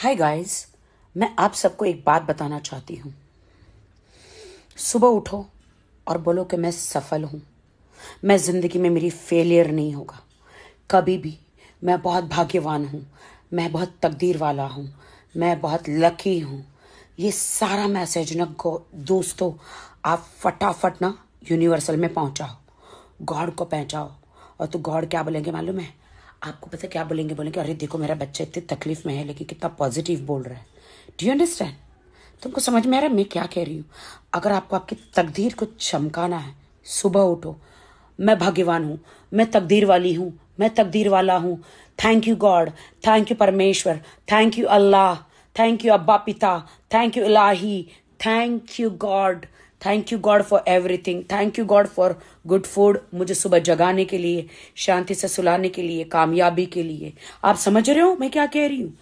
hi guys मैं आप सबको एक बात बताना चाहती हूँ सुबह उठो और बोलो कि मैं सफल हूँ मैं ज़िंदगी में मेरी फेलियर नहीं होगा कभी भी मैं बहुत भाग्यवान हूँ मैं बहुत तकदीर वाला हूँ मैं बहुत लकी हूँ ये सारा मैसेज ना गो दोस्तों आप फटाफट ना यूनिवर्सल में पहुँचाओ गॉड को पहचाओ और तो गॉड क्या बोलेंगे मालूम है आपको पता क्या बोलेंगे बोलेंगे अरे देखो मेरा बच्चा इतनी तकलीफ में है लेकिन कितना पॉजिटिव बोल रहा है डू यू अंडरस्टैंड तुमको समझ में आ रहा है मैं क्या कह रही हूँ अगर आपको आपकी तकदीर को चमकाना है सुबह उठो मैं भगवान हूँ मैं तकदीर वाली हूँ मैं तकदीर वाला हूँ thank you God thank you परमेश्वर थैंक यू अल्लाह थैंक यू अब्बा पिता थैंक यू इलाही thank you God thank you God for everything thank you God for good food मुझे सुबह जगाने के लिए शांति से सुलाने के लिए कामयाबी के लिए आप समझ रहे हो मैं क्या कह रही हूँ